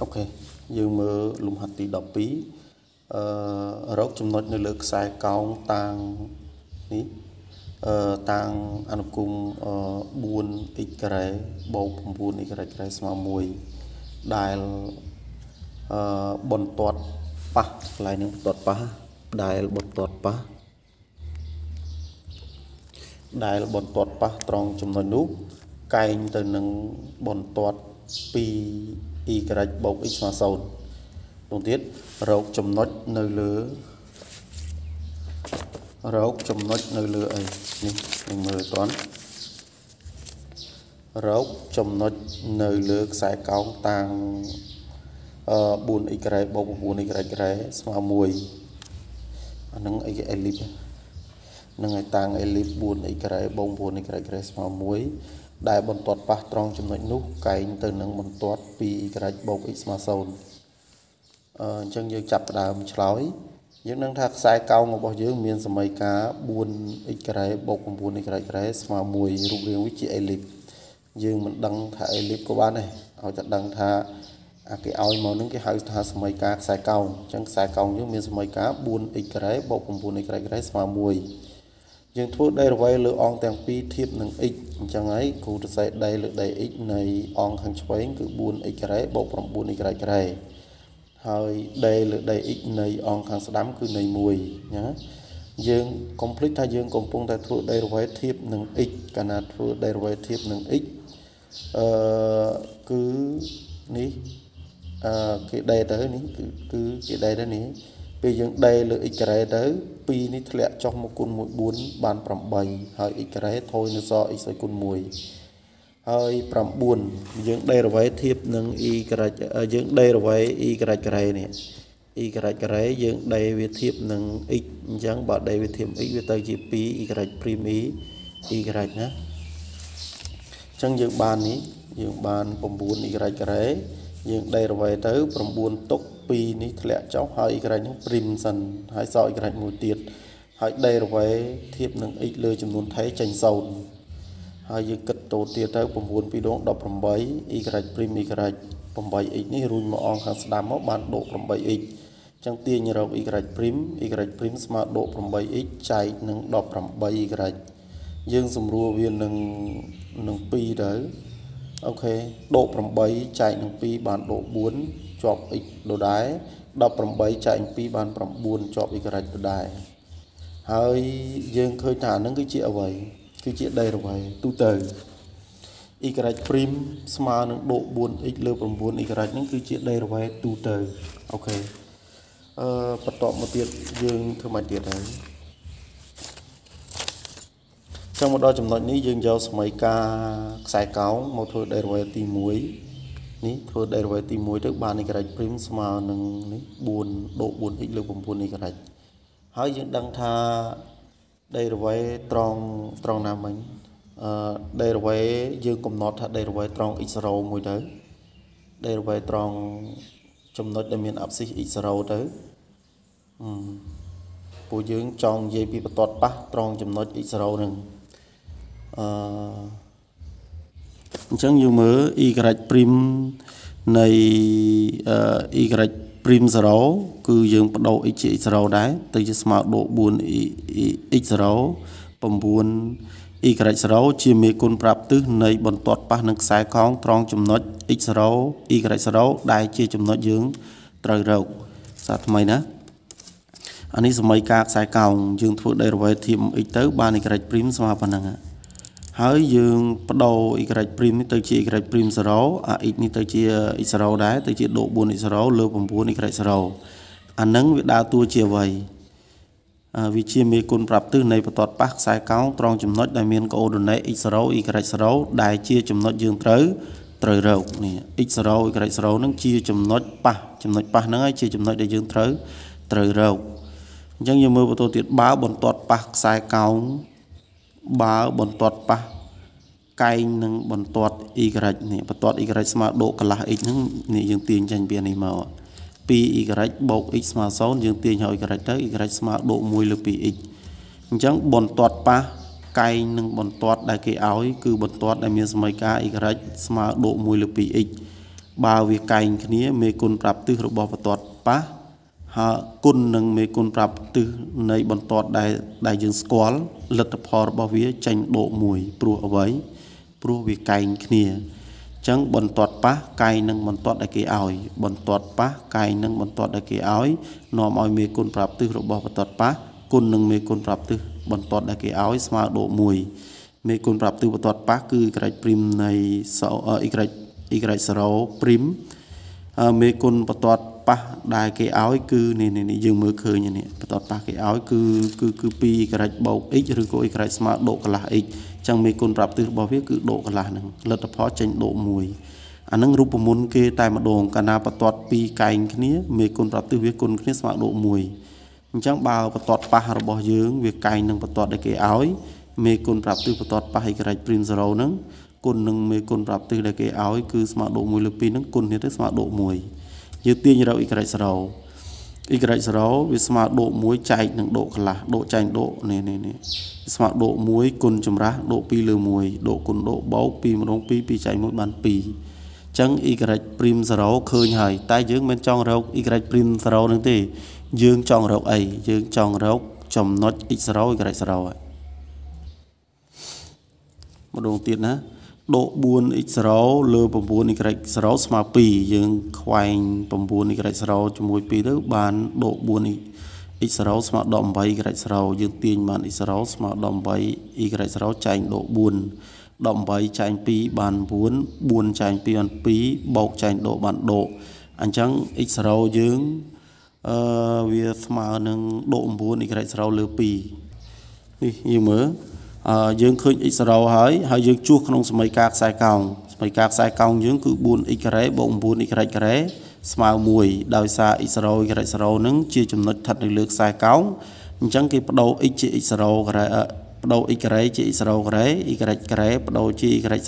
អូខេយើងមើលលំហាត់ទី12អឺរកចំណុចនៅលើខ្សែកោងតាងនេះអឺតាងអនុគម 4x ការ៉េបូក 9x ការ៉េស្មើ1ដែលអឺបន្ទាត់ប៉ះកន្លែងនេះបន្ទាត់ប៉ះដែលបន្ទាត់ប៉ះដែលបន្ទាត់ប៉ះត្រង់ចំណុចនោះ កែងទៅនឹងបន្ទាត់2 y បូក x ស្មើ0នោះទៀតរកចំណុចនៅលើរកចំណុចនៅលើអីនេះនឹងមើលតន់រកចំណុចនៅលើខ្សែកោងតាំងអឺ 4x ក្រែបូក 9x ក្រែស្មើ1អានឹងអីគេអេលីបហ្នឹងហើយតាំងអេលីប 4x ក្រែបូក 9x ក្រែស្មើ1ដែលបន្ទាត់ប៉ះត្រង់ចំណុចនោះ កែង ទៅនឹងបន្ទាត់ 2y បូក x ស្មើ0អញ្ចឹងយើងចាប់ផ្ដើមឆ្លើយយើងនឹងថាខ្សែកោងរបស់យើងមាន សមីការ 4x ការ៉េបូក 9y ការ៉េស្មើ1រូបរាងវាជាអេលីបយើងមិនដឹងថាអេលីបក៏បានដែរឲ្យតែដឹងថាអាគេឲ្យមកនឹងគេហៅថាសមីការខ្សែកោងអញ្ចឹងខ្សែកោងយើងមានសមីការ 4x ការ៉េបូក 9y ការ៉េស្មើ1យើងធ្វើដៃរវៃលើអង្គទាំងពីរធៀបនឹង x អញ្ចឹងហើយគូសរសេរដៃលើដៃ x នៃអង្គខាងឆ្វេងគឺ 4x ការ៉េបូក 9y ការ៉េហើយដៃលើដៃ x នៃអង្គខាងស្ដាំគឺនៃ1ណាយើងកុំភ្លេចថាយើងកំពុងតែធ្វើដៃរវៃធៀបនឹង x កាលណាធ្វើដៃរវៃធៀបនឹង x អឺគឺនេះអឺគេដេតទៅនេះគឺគឺគេដេតទៅនេះពេលយើងដេលើ x ការ៉េទៅ2នេះធ្លាក់ចុះមកគុណ14បាន8ហើយ x ការ៉េថយនៅសល់ x ឲ្យគុណ1ហើយ9យើងដេរវ៉ៃធៀបនឹង e ការ៉េយើងដេរវ៉ៃ e ការ៉េការ៉េនេះ e ការ៉េការ៉េយើងដេវាធៀបនឹង x អញ្ចឹងបើដេវាធៀប x វាទៅជា2 e ការ៉េ prime e e ការ៉េណាអញ្ចឹងយើងបាននេះ យើងបាន9 e ការ៉េយើងដេករវ៉ៃទៅ9ទុក2នេះធ្លាក់ចុះហើយអ៊ីក្រិចហ្នឹងព្រីមសិនហើយសអ៊ីក្រិចមួយទៀតហើយដេករវ៉ៃធៀបនឹង x លើ ចំនួនថេចេញ0ហើយយើងគិតតូទៀតទៅ9 2ដង18 y ព្រីម y 8x នេះរួញមកអង្គខាងស្ដាំមកបានដក 8x ចឹងទាញរក y ព្រីម y ព្រីមស្មើដក 8x ចែកនឹង 18y យើងសម្រួលវានឹងនឹង2ទៅអូខេដក8ចែកនឹង2បានដក4ជាប់ x ដដែល18ចែកនឹង2បាន9ជាប់ y ដដែលហើយយើងឃើញថាហ្នឹងគឺជាអ្វីគឺជាដេរវៃទូទៅ y ព្រីមស្មើនឹងដក 4x លើ 9y ហ្នឹងគឺជាដេរវៃទូទៅអូខេអឺបន្តមកទៀតយើងធ្វើមកទៀតហើយចឹងមកដល់ចំណុចនេះយើងយកសម័យកាខ្សែកោងមកធ្វើ derivative ទី1នេះធ្វើ derivative ទី1ទៅបាន negative prime ស្មើនឹងនេះ4ដក 4x លើ9 negative ហើយយើងដឹងថា derivative ត្រង់ត្រង់ណាមិញអឺ derivative យើងកំណត់ថា derivative ត្រង់ x0 មួយទៅ derivative ត្រង់ចំណុចដែលមាន axis x0 ទៅពួកយើងចង់និយាយពីបន្ទាត់ប៉ះត្រង់ចំណុច x0 ហ្នឹងអអញ្ចឹងយើងមើល y ព្រីមនៃ y ព្រីម0គឺយើងបដូរ x ជា x 0ដែរទៅជាស្មើដូរ4 x 0 9 y 0ជាមេគុណប្រាប់ទិសនៃបន្ទាត់ប៉ះនឹងខ្សែកងត្រង់ចំណុច x 0 y 0ដែល ជាចំណុចយើងត្រូវរកសាថ្មីណាអានេះសម័យការខ្សែកោងយើងធ្វើ derivative មក x ទៅបាន y ព្រីមស្មើប៉ុណ្ណឹងហ្នឹងហើយយើងបដូរ y prime នេះទៅជា y prime 0អា x នេះទៅជា x 0ដែរទៅជាដូរ 4x 0លើ9 y 0អានឹងវាដើរតួជាអ្វីវាជាមេគុណប្រាប់ទិសនៃបន្ទាត់ប៉ះខ្សែកោងត្រង់ចំណុចដែលមាន coordinate x 0 y 0ដែលជាចំណុចយើងត្រូវត្រូវរកនេះ x 0 y 0ហ្នឹងជាចំណុចប៉ះចំណុចប៉ះហ្នឹងហើយជាចំណុចដែលយើងត្រូវត្រូវរកអញ្ចឹងយើងមើលបន្ទាត់ទៀតបើបន្ទាត់ប៉ះខ្សែកោងបើបន្ទាត់ប៉ះកែងនឹងបន្ទាត់ y នេះបន្ទាត់ y ស្មើដកកន្លះ x ហ្នឹងនេះយើងទាញចេញពីនេះមក2 y បូក x ស្មើ0យើងទាញហើយ y ទៅ y ស្មើដក1លើ 2x អញ្ចឹងបន្ទាត់ប៉ះកែងនឹងបន្ទាត់ ដែលគេឲ្យ គឺបន្ទាត់ដែលមានសមីការ y ស្មើដក1លើ 2x បើវាកែងគ្នាមេគុណប្រាប់ទិសរបស់បន្ទាត់ប៉ះហើយគុណនិងមេគុណប្រាប់ទិសនៃបន្ទាត់ដែលដែលយើងស្គាល់លទ្ធផលរបស់វាចេញដកមួយព្រោះអ្វីព្រោះវាកែងគ្នាចឹងបន្ទាត់ប៉ះកាយនឹងបន្ទាត់ដែលគេឲ្យបន្ទាត់ប៉ះកាយនឹងបន្ទាត់ដែលគេឲ្យនាំឲ្យមេគុណប្រាប់ទិសរបស់បន្ទាត់ប៉ះគុណនឹងមេគុណប្រាប់ទិសបន្ទាត់ដែលគេឲ្យស្មើដកមួយមេគុណប្រាប់ទិសបន្ទាត់ប៉ះគឺក្រិចព្រីមនៃសអ៊ីក្រិចអ៊ីក្រិច0ព្រីមមេគុណបន្ទាត់ប៉ះដែលគេឲ្យគឺនេះនេះយើងមើលឃើញនេះបន្ទាត់ប៉ះគេឲ្យគឺគឺគឺ2ក្រិចបូក x ឬក៏ y ក្រិចស្មើដកកន្លះ x ចឹងមេគុណប្រាប់ទិសរបស់វាគឺដកកន្លះហ្នឹងលទ្ធផលចេញដក1អានឹងរូបមន្តគេតែម្ដងកាលណាបន្ទាត់2កែងគ្នាមេគុណប្រាប់ទិសវាគុណគ្នាស្មើដក1អញ្ចឹងបើបន្ទាត់ប៉ះរបស់យើងវាកែងនឹងបន្ទាត់ដែលគេឲ្យមេគុណប្រាប់ទិសបន្ទាត់ប៉ះ y ក្រិច prime 0ហ្នឹងគុណនឹងមេគុណប្រាប់ទិសដែលគេឲ្យគឺស្មើដក1លើ2ហ្នឹងគុណគ្នាទៅស្មើដក1យើងទាញរក y ស្រូវ y ស្រូវវាស្មើដក1ចែកនឹងដកកន្លះដកចែកដកនេះនេះនេះស្មើដក1គុណចម្រាស់ដក2លើ1ដកគុណដកបោក2ម្ដង2 2ចែក1បាន2អញ្ចឹង y ព្រីម0ឃើញហើយតែយើងមិនចង់រក y ព្រីម0នឹងទេយើងចង់រកអីយើងចង់រកចំណុច x0 y0 ម្ដងទៀតណាដក 4x0 លើ 9y0 ស្មើ2យើងខ្វែង 9y0 ជាមួយ2ទៅបានដក 4x0 ស្មើដល់ 8y0 យើងទាញបាន x0 ស្មើដល់ 8y0 ចែងដក4 18ចែង2បាន9 4ចែង2បាន2បូកចែងដកបានដកអញ្ចឹង x0 យើងអឺវាស្មើនឹងដក9 y0 លើ2នេះយើងមើលយើងឃើញ x 0ហើយហើយយើងជួសក្នុងសមីការខ្សែកោងសមីការខ្សែកោងយើង គឺ 4x ការ៉េបូក 9x ការ៉េស្មើ1ដោយសារ x 0 y 0នឹងជាចំណុចស្ថិតនៅលើខ្សែកោងអញ្ចឹងគេបដូរ x ជា x 0ការ៉េបដូរ x ការ៉េជា x 0ការ៉េ y ការ៉េបដូរជា y 0ការ៉េ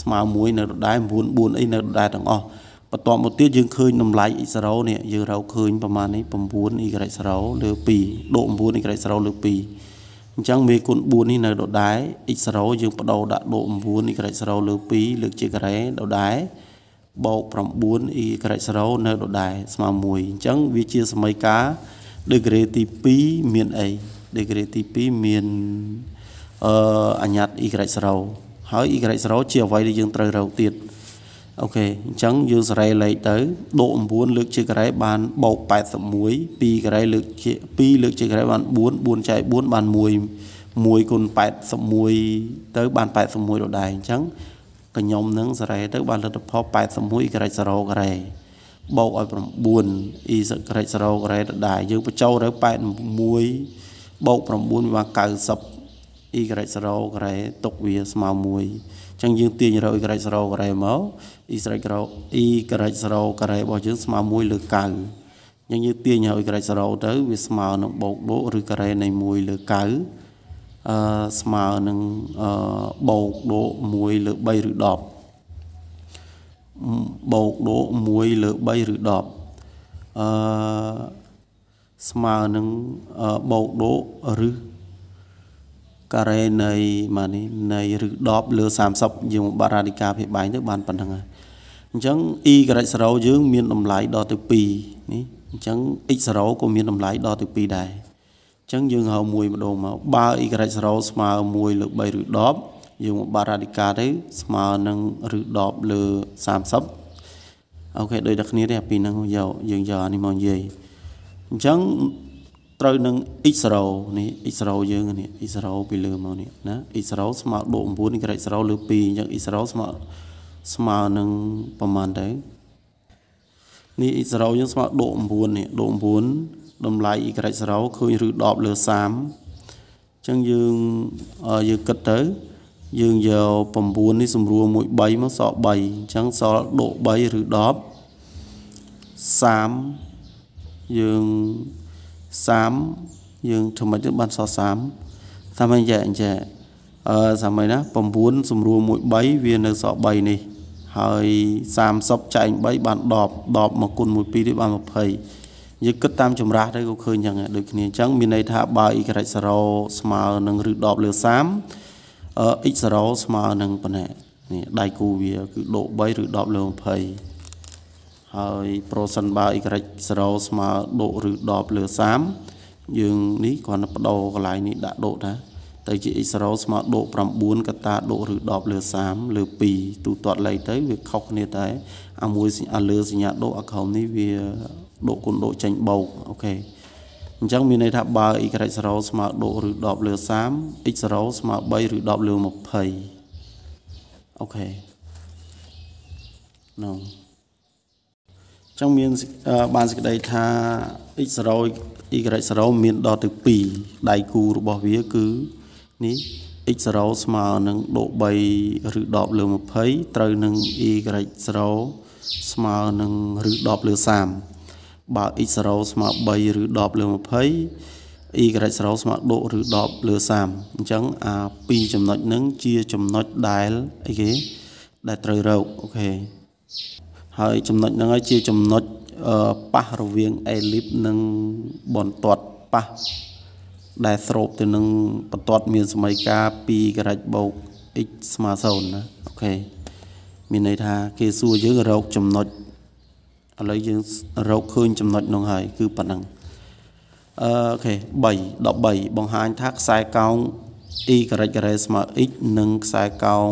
ស្មើ1នៅដដែល9 4អីនៅដដែលទាំងអស់បន្ទាប់មកទៀតយើងឃើញតម្លៃ x 0នេះយើងរកឃើញប្រហែលនេះ9 y 0លើ2ដក9 y 0លើ2អញ្ចឹងមេគុណ4នេះនៅដដែល x0 យើងបដូរដាក់បូក9 y0 លើ2លើកជាការ៉េដដែលបូក9 y0 នៅដដែលស្មើ1អញ្ចឹងវាជាសមីការ degree ទី2មានអី degree ទី2មានអឺអញ្ញត្តិ y0 ហើយ y0 ជាអ្វីដែលយើងត្រូវរកទៀតអញអូខេអញ្ចឹងយើងសរេលេខទៅដក9លើកជាការ៉េបានបូក81 2ការ៉េលើកជា2លើកជាការ៉េបាន4 4ចែក4បាន1 1គុណ81ទៅ បាន81ដដែលអញ្ចឹងកញ្ញុំនឹងសារ៉េទៅបានលទ្ធផល81ការ៉េ0ការ៉េបូកឲ្យ9 e ការ៉េ0ការ៉េដដែលយើងបញ្ចូលទៅ81បូក9វា90 e ការ៉េ0ការ៉េຕົកវាស្មើ1ចឹងយើងទាញរកអ៊ីក្រិច0ការ៉េមកអ៊ីក្រិច0អ៊ីក្រិច0ការ៉េរបស់យើងស្មើ1លើ9យ៉ាងយើងទាញឲ្យក្រិចសរោទៅវាស្មើនឹងបូកបូកឬការ៉េនៃ1លើ9អឺស្មើនឹងអឺបូកបូក1លើ3ឬ10បូកបូក1លើ3ឬ10អឺស្មើនឹងបូកបូកឬការ៉េនៃម៉ានេះនៃឬ10លើ30យើងបារាធិការភាគបែងទៅបានប៉ុណ្្នឹងហើយអញ្ចឹង e ការ៉េត0យើងមានតម្លៃដល់ទៅ2នេះអញ្ចឹង x 0ក៏មានតម្លៃដល់ទៅ2ដែរអញ្ចឹងយើងហៅមួយម្ដងមកបើ y 0ស្មើ1លើ3ឬ10យើងមកបារាធិការទៅស្មើនឹងឬ10លើ30អូខេដូចតែគ្នាទេពីហ្នឹងយកយើងយកអានេះមកនិយាយអញ្ចឹងត្រូវនឹង x0 នេះ x0 យើងនេះ x0 ពីលើមកនេះណា x0 ស្មើបូក9នេះក្រេច0លើ2អញ្ចឹង x0 ស្មើស្មើនឹងប្រមាណដែរនេះ x0 យើងស្មើដក9នេះដក9តម្លៃ y0 ឃើញឬ10លើ30អញ្ចឹងយើងយើងគិតទៅ យើងយក9នេះសម្រួលមួយ3មកសល់3អញ្ចឹងសល់ដក3ឬ10 30យើង3យើងធ្វើម៉េចទៅបានស3តាមអញ្ចឹងអញ្ចឹងអឺសម័យណា9សម្រួល1 3វានៅស3នេះ ហើយ30ចែក3បាន10 10មកគុណ1 2នេះបាន20យើងគិតតាមចម្រាស់ទៅក៏ឃើញអញ្ចឹងដូចគ្នាអញ្ចឹងមានន័យថាបើ y សរោស្មើនឹងឬ10លើ3អឺ x សរោស្មើនឹងប៉ុណ្ណានេះដៃគូវាគឺដក3ឬ10លើ20ហើយប្រសិនបើអ៊ីក្រិច0ស្មើដកឬដបលើ30យើងនេះគ្រាន់តែបដូរកន្លែងនេះដាក់ដកថាទៅជា x 0ស្មើដក9កតាដកឬដបលើ30លើ2ទូទាត់លេខទៅ វាខុសគ្នាតែអាមួយអាលើសញ្ញាដកអាក្រោមនេះវាដកគុណដកចេញបូកអូខេអញ្ចឹងមានន័យថាបើ y 0ស្មើដកឬដបលើ30 x 0ស្មើ3ឬដបលើ20អូខេនោះចឹងមានបានសេចក្តីថា x 0 y 0មានដល់ទៅ2ដៃគូរបស់វាគឺនេះ x 0ស្មើនឹងដក3ឬ10លើ20ត្រូវនឹង y 0ស្មើនឹងឬ10លើ30បើ x 0ស្មើ3ឬ10លើ20 y 0ស្មើដកឬ10លើ30អញ្ចឹងអា2ចំណុចហ្នឹងជាចំណុចដែលអីគេដែលត្រូវរកអូខេហើយចំណុចហ្នឹងហើយជាចំណុចប៉ះរវាងអេលីបនិងបនតាត់ប៉ះដែលស្របទៅនឹងបន្ទាត់មានសមីការ2ក្រិចបូក x ស្មើ0ណាអូខេមានន័យថាគេសួរយើងរកចំណុចឥឡូវយើងរកឃើញចំណុចនោះហើយគឺប៉ុណ្ណឹងអូខេ3 13បង្ហាញថាខ្សែកោង e ការ៉េតការ៉េស្មើ x និងខ្សែកោង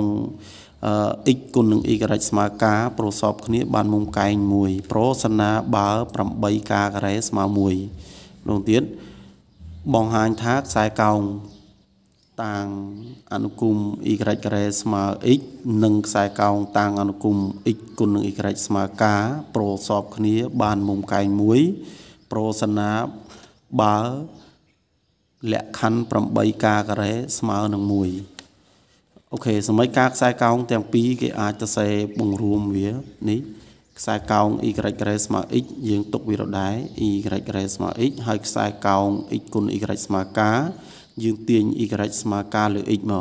x គុណនឹង y ការ៉េស្មើការប្រសពគ្នា បានមុំកែង1ប្រសិនណាបើ8ការការ៉េស្មើ1នោះទៀតបង្ហាញថាខ្សែកោងតាងអនុគម y ការ៉េស្មើ x និងខ្សែកោងតាងអនុគម x គុណនឹង y ស្មើការប្រសពគ្នាបានមុំកែង1ប្រសិនណាបើលក្ខខណ្ឌ8ការការ៉េស្មើនឹង1អូខេសម័យការខ្សែកោងទាំងពីរគេអាចទៅសេបង្រួមវា នេះខ្សែកោង y ក្រេស្មើ x យើងទុកវារដែរ y ក្រេស្មើ x ហើយខ្សែកោង x គុណ y ស្មើការយើងទាញ y ស្មើការលើ x មកក្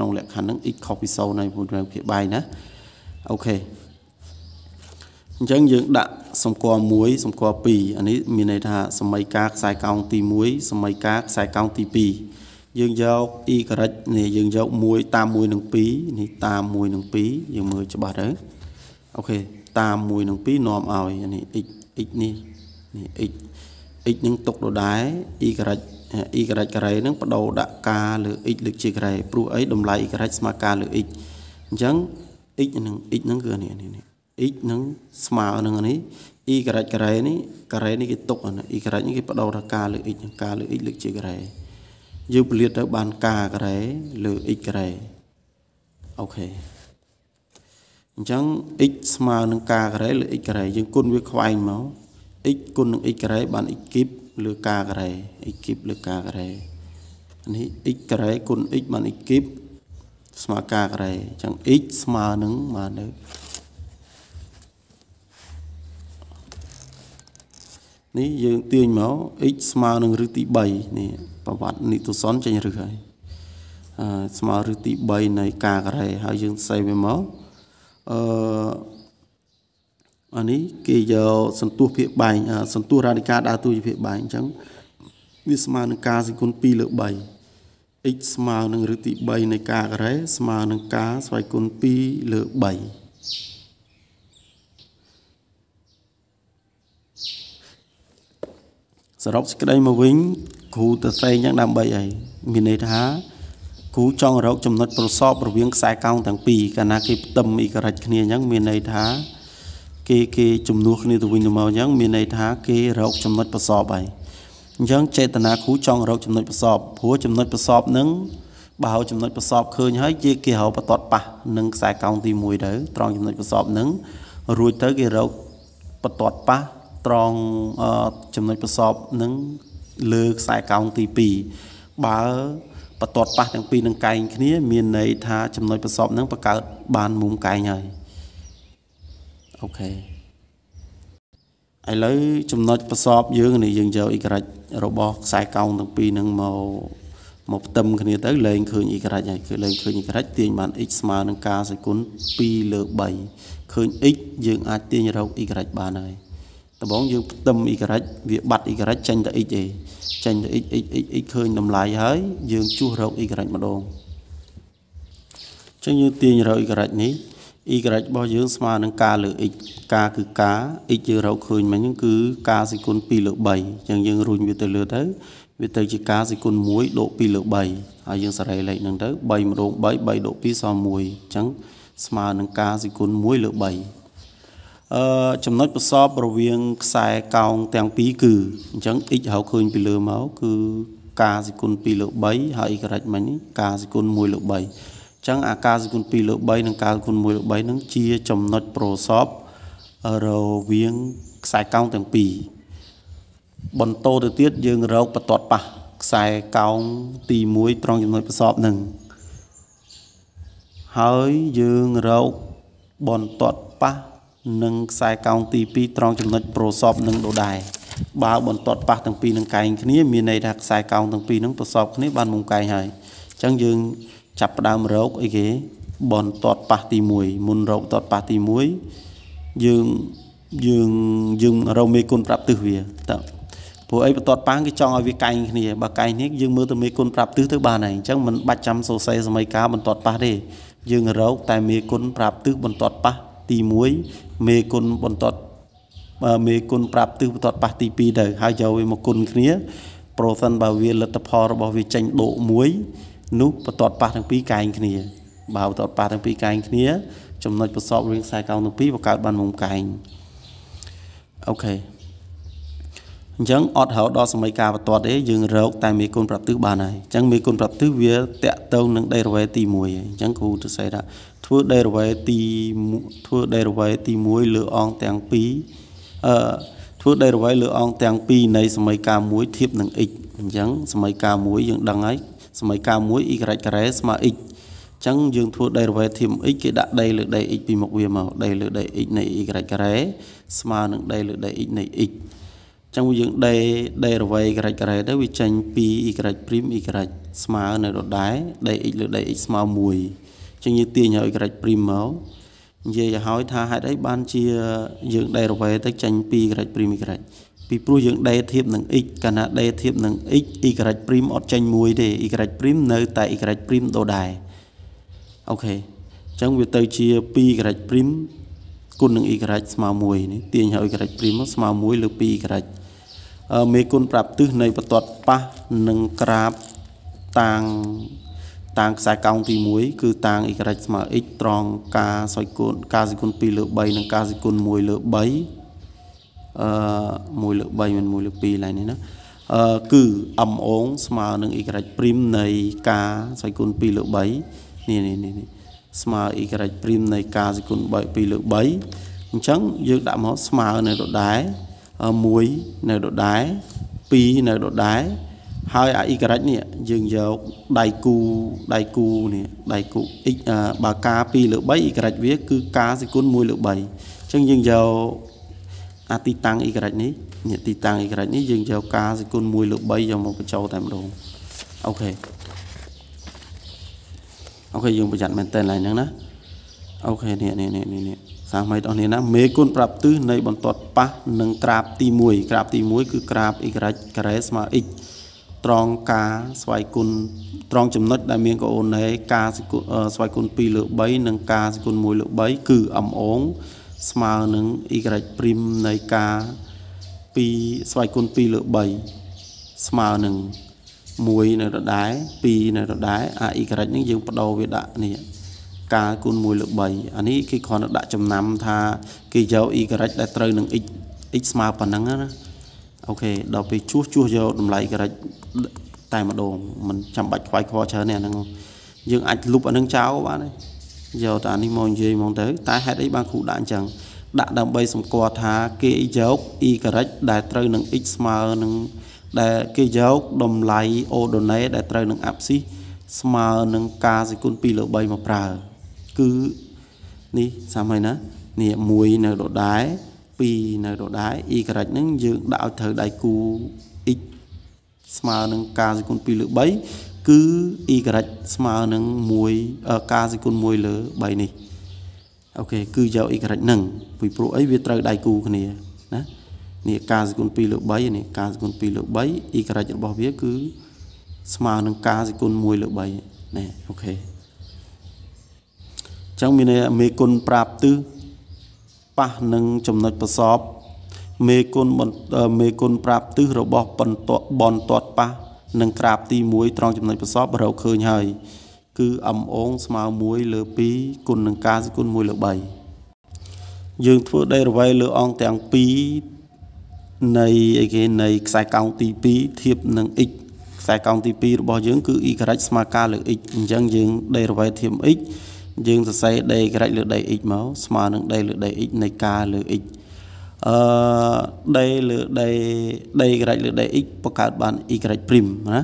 នុង លក្ខខណ្ឌហ្នឹង x ខុសពី0នៃពុទ្ធវិភាគបាយណាអូខេអញ្ចឹងយើងដាក់សម្គាល់1សម្គាល់2អានេះមានន័យថាសមីការខ្សែកោងទី1សមីការខ្សែកោងទី2យើងយកអ៊ីក្រិចនេះយើងយក1តាម1និង2នេះតាម1និង2យើងមើលច្បាស់ទៅអូខេតាម1និង2នាំឲ្យនេះ x x នេះនេះ x x នឹងຕົកដដែល y ក្រិច y ក្រិចការ៉េនឹងបដូរដាក់ការលើ x លើជាការ៉េព្រោះអីតម្លៃ y ក្រិចស្មើការលើ x អញ្ចឹង x នឹង x នឹងគឺនេះនេះ x នឹងស្មើនឹងនេះ y ក្រិចការ៉េនេះការ៉េនេះគេຕົកអានេះ y ក្រិចនេះគេបដូរដាក់ការលើ x ការលើ x លើជាការ៉េយើងពលិតទៅ បានកាការ៉េលើ x ការ៉េអូខេអញ្ចឹង x ស្មើនឹងកាការ៉េលើ x ការ៉េយើងគុណវាខ្វែងមក x គុណនឹង x ការ៉េបាន x គីបលើកាការ៉េ x គីបលើកាការ៉េនេះ x ការ៉េគុណ x បាន x គីប ស្មើកាការ៉េអញ្ចឹង x ស្មើនឹងបាននៅ2នេះយើងទាញមក x ស្មើនឹងឬទី3នេះប្រវត្តិនីតុសនចេញឬហើយអឺស្មើឬទី3នៃការការ៉េហើយយើងសេវាមកអឺអានេះគេយកសន្ទុះភាគបែងសន្ទុះរ៉ាឌីកាដើរតួជាភាគបែងអញ្ចឹងវាស្មើនឹងការសេគុណ2លើ3 x ស្មើនឹងឬទី3នៃការការ៉េស្មើនឹងការស្វ័យគុណ2លើ3សរុបសេចក្តីមកវិញគ្រូទៅសេងចឹងដើម្បីអីមានន័យថាគ្រូចង់រកចំណុចប្រសពរវាងខ្សែកោងទាំងពីរកាលណា គេផ្ទឹមអ៊ីករ៉ិចគ្នាចឹងមានន័យថា គេ គេជំនួសគ្នាទៅវិញទៅមកអញ្ចឹងមានន័យថាគេរកចំណុចប្រសពហើយអញ្ចឹងចេតនាគ្រូចង់រកចំណុចប្រសពព្រោះចំណុចប្រសពនឹងបើហៅចំណុចប្រសពឃើញហើយជាគេហៅបតតប៉ះនឹងខ្សែកោងទី1ទៅត្រង់ចំណុចប្រសពនឹងរួចទៅគេរកបតតប៉ះត្រង់ចំណុចប្រសពនឹងលើខ្សែកោងទី2បើបន្ទាត់ប៉ះទាំងពីរនឹងកែងគ្នា មានន័យថាចំណុចប្រសពនឹងបង្កើតបានមុំកែងហើយអូខេឥឡូវចំណុចប្រសពយើងនេះយើងយកអ៊ីក្រិចរបស់ខ្សែកោងទាំងពីរនឹងមកមកផ្ទឹមគ្នាទៅលែងឃើញអ៊ីក្រិចហើយគឺលែងឃើញអ៊ីក្រិចទាញបាន x ស្មើនឹងការសេគុណ2លើ3ឃើញ x យើង អាចទាញរកអ៊ីក្រិចបានហើយដំបងយើងផ្ទឹមអ៊ីការ៉ិចវា បាត់អ៊ីការ៉ិចចេញទៅ x ទេចេញទៅ x x x x ឃើញតម្លៃហើយយើងជួសរកអ៊ីការ៉ិចម្ដងអញ្ចឹងយើងទាញរកអ៊ីការ៉ិចនេះអ៊ីការ៉ិចរបស់យើងស្មើនឹងការលើ x ការគឺការ x យើងរកឃើញមិញហ្នឹងគឺការសេគុណ2លើ3អញ្ចឹងយើងរុញវាទៅលើទៅវាទៅ ជាការសេគុណ1ដក2លើ3ហើយយើងសរេលេខហ្នឹងទៅ3ម្ដង3 3ដក2សម1អញ្ចឹងស្មើនឹងការសេគុណ1លើ3អឺចំណុចប្រសពរវាងខ្សែកោងទាំងពីរគឺអញ្ចឹង x ហៅឃើញពីលើមកគឺកាសិគុណ2លើ3ហើយ y មិញកាសិគុណ1លើ3អញ្ចឹងអាកាសិគុណ2លើ3និងកាសិគុណ1លើ3ហ្នឹងជាចំណុចប្រសពរវាងខ្សែកោងទាំងពីរបន្តទៅទៀតយើងរកបតតប៉ះខ្សែកោងទី1ត្រង់ចំណុចប្រសពហ្នឹងហើយយើងរកបន្ទាត់ប៉ះនិងខ្សែកោងទី2ត្រង់ចំណុចប្រសពនឹងដដែលបើបន្ទាត់ប៉ះទាំងពីរនឹងកែងគ្នា មានន័យថាខ្សែកោងទាំងពីរនឹងប្រសពគ្នាបានមុំកែងហើយអញ្ចឹងយើងចាប់ផ្ដើមរកអីគេ បន្ទាត់ប៉ះទី1មុនរកទាត់ប៉ះទី1យើងយើងយើងរកមេគុណប្រាប់ទិសវាតើព្រោះអីបន្ទាត់ប៉ាងគេចង់ឲ្យវាកែងគ្នាបើកែងនេះយើងមើលទៅមេគុណប្រាប់ទិសទៅបានហើយអញ្ចឹងមិនបាច់ចាំសរសេរសម័យកាលបន្ទាត់ប៉ះទេយើងរកតែមេគុណប្រាប់ទិសបន្ទាត់ប៉ះទី1មេគុណបន្តតមេគុណប្រាប់ទិសបន្តតប៉ះទី2ទៅហើយយកវាមកគុណគ្នា ប្រសិន បើវាលទ្ធផលរបស់វាចេញដក1នោះបន្តតប៉ះទាំងពីរកែងគ្នាបើបន្តតប៉ះទាំងពីរកែងគ្នាចំណុចប្រសពរឿងខ្សែកោងទាំងពីរបង្កើតបានមកកែងអូខេអញ្ចឹងអត់រកដល់សម័យកាលបន្ទាត់ទេយើងរកតែមេគុណប្រាប់ទិសបានហើយអញ្ចឹងមេគុណប្រាប់ទិសវាតកតងនឹងដេរវេទី1អញ្ចឹងគ្រូទិស័យថាធ្វើដេរវេទីធ្វើដេរវេទី1លើអង្គទាំង2អឺធ្វើដេរវេលើអង្គទាំង2នៃសមីការ1ធៀបនឹង x អញ្ចឹងសមីការ1យើងដឹងហើយសមីការ1 y ការ៉េស្មើ x ចឹងយើងធ្វើ derivative ធៀប x គេដាក់ d លើ d x ពីមុខវាមក d លើ d x នៃ y ការ៉េស្មើនឹង d លើ d x នៃ x ចឹងយើង d derivative ការ៉េទៅវាចេញពី y' prime y ស្មើនៅដដែល d x លើ d x ស្មើ1ជាងនិយាយទាញហើយក្រាច់ព្រីមមកនិយាយឲ្យហើយថាហេតុអីបានជាយើងដេរវេទៅចាញ់ពីក្រាច់ព្រីមក្រាច់ពីព្រោះយើងដេធៀបនឹង x កាលណាដេធៀបនឹង x y ក្រាច់ព្រីមអត់ចាញ់មួយទេ y ក្រាច់ព្រីមនៅតែ y ក្រាច់ព្រីមដដែលអូខេអញ្ចឹងវាទៅជា2ក្រាច់ព្រីមគុណនឹង y ក្រាច់ស្មើ1នេះទាញឲ្យ y ក្រាច់ព្រីមស្មើ1លើ2 y ក្រាច់មេគុណប្រាប់ទិសនៃបន្ទាត់ប៉ះនិងក្រាបតាងតាងខ្សែកោងទី1គឺតាង y ស្មើ x ត្រង់ការសុយគុណការសុយគុណ2លើ3និងការសុយគុណ1លើ3អឺ1លើ3មិន1លើ2ឡើយនេះណាអឺគឺ m អងស្មើនឹង y ព្រីមនៃការសុយគុណ2លើ3នេះនេះនេះស្មើ y ព្រីមនៃការសុយគុណ2លើ3អញ្ចឹងយើងដាក់មកស្មើនៅដដែល1នៅដដែល2នៅដដែលហើយអាអ៊ីការ៉ាច់នេះយើងយកដៃគូដៃគូនេះដៃគូ x បើការ2លើ3អ៊ីការ៉ាច់វា គឺការសេគុណ1លើ3អញ្ចឹងយើងយកអាទីតាំងអ៊ីការ៉ាច់នេះនេះទីតាំងអ៊ីការ៉ាច់នេះយើងយកការសេគុណ1លើ3យកមកបញ្ចូលតែម្ដងអូខេអូខេយើងប្រយ័ត្នមែនតើឡើយហ្នឹងណាអូខេនេះនេះនេះនេះសាមៃបងប្អូននេះណាមេគុណប្រាប់ទិសនៃបន្ទាត់ប៉ះនឹងក្រាបទី1ក្រាបទី1គឺក្រាបអ៊ីការ៉ាច់ការ៉េស្មើ x ត្រង់ការស្វ័យគុណត្រង់ចំណុចដែលមានកូនឯការស្វ័យគុណ2លើ3និងការស្វ័យគុណ1លើ3គឺអំអងស្មើនឹង y ព្រីមនៃការ2ស្វ័យគុណ2លើ3ស្មើនឹង1នៅដដែល2នៅដដែលអា y ហ្នឹងយើងបដូរវាដាក់នេះការគុណ1លើ3អានេះគេគ្រាន់តែដាក់ចំណាំ ថា គេយក y ដែលត្រូវនឹង x x ស្មើប៉ុណ្ណឹងណាអូខេដល់ពេលជួសជួសយកតម្លៃការ៉េចតែម្ដងមិនចាំបាច់ខ្វាយខ្វល់ច្រើនទេអាហ្នឹងយើងអាចលុបអាហ្នឹងចោលបានទេយកតានេះមកនិយាយហ្មងទៅ តែហេតុអីបានគ្រូដាក់អញ្ចឹងដាក់ដើម្បីសម្គាល់ថា គេយក e ការ៉េចដែលត្រូវនឹង x ស្មើនឹងដែលគេយកតម្លៃអូដូណេដែលត្រូវនឹងអាប់ស៊ីស្មើនឹងការសេគុណ2លើ3មកប្រើគឺនេះសាមញ្ញណានេះមួយនៅដដែល2នៅដដែល e ក្រិចហ្នឹងយើងដាក់ឲ្យត្រូវដៃគូ x ស្មើនឹងការសេគុណ2លើ3គឺ e ក្រិចស្មើនឹង1ការសេគុណ1លើ3នេះអូខេគឺយក e ក្រិចហ្នឹងពីព្រោះអីវាត្រូវដៃគូគ្នាណានេះការសេគុណ2លើ3នេះការសេគុណ2លើ3 e ក្រិចរបស់វាគឺស្មើនឹងការសេគុណ1លើ3ណែអូខេអញ្ចឹងមានមេគុណប្រាប់ទិសប៉ះនឹងចំណុចប្រសពមេគុណមេគុណប្រាប់ទិសរបស់បន្ទាត់បនតាត់ប៉ះនឹងក្រាបទី1ត្រង់ចំណុចប្រសពរកឃើញហើយគឺអំអងស្មើ1លើ2គុណនឹងការសគុណ1លើ3យើងធ្វើដេរវ៉ៃលើអង្គទាំង2នៃអីគេនៃខ្សែកោងទី2ធៀបនឹង x ខ្សែកោងទី2របស់យើង គឺ y ស្មើការលើ x អញ្ចឹងយើងដេរវ៉ៃធៀប x យើងសរសេរដេក្រាច់លើដេ x មកស្មើនឹងដេលើដេ x នៃការលើ x អឺដេលើដេដេក្រាច់លើដេ x បង្កើតបាន y ព្រីមណា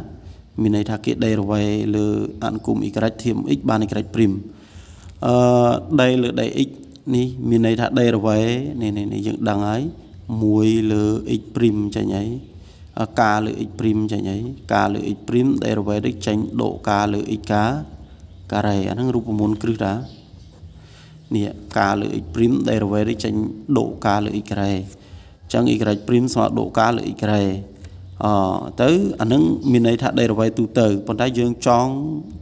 មានន័យថាគេដេរវេលើអនុគម y ធៀប x បាន y ព្រីមអឺដេលើដេ x នេះមានន័យថាដេរវេនេះនេះយើងដឹងហើយ1លើ x ព្រីមចាញ់ហើយការលើ x ព្រីមចាញ់ហើយការលើ x ព្រីមដេរវេនេះចាញ់ដកការលើ x ការការ៉េអាហ្នឹងរូបមន្តគ្រឹះតានេះកាលើ x' ដែលរវេនេះចេញដកកាលើ x ការ៉េអញ្ចឹង y' ស្មើដកកាលើ x ការ៉េអទៅអានឹងមានន័យថាដេរវេទូទៅប៉ុន្តែយើងចង់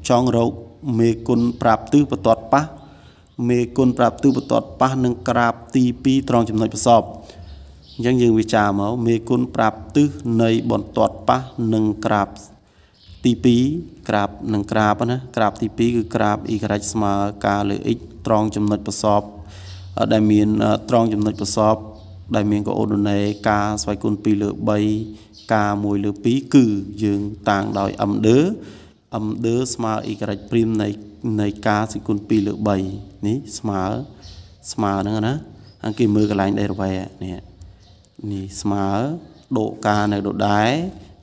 ចង់រកមេគុណប្រាប់ទិសបតតប៉ះមេគុណប្រាប់ទិសបតតប៉ះនឹងក្រាបទី2ត្រង់ចំណុចប្រសពអញ្ចឹងយើងវិចារមកមេគុណប្រាប់ទិសនៃបន្ទាត់ប៉ះនឹងក្រាបទី2ក្រាបនិងក្រាបណាក្រាបទី2គឺក្រាប y ស្មើការលើ x ត្រង់ចំណុចប្រសពដែលមាន ត្រង់ចំណុចប្រសពដែលមានកូដូណេការស្វ័យគុណ2លើ3ការ1លើ2គឺយើងតាំងដោយ m ដឺ m ដឺស្មើ y ព្រីមនៃនៃការស្វ័យគុណ2លើ3នេះស្មើស្មើហ្នឹងណាអង្គគេមើលកន្លែងដេរវ៉ែនេះនេះស្មើដកការនៅដដែល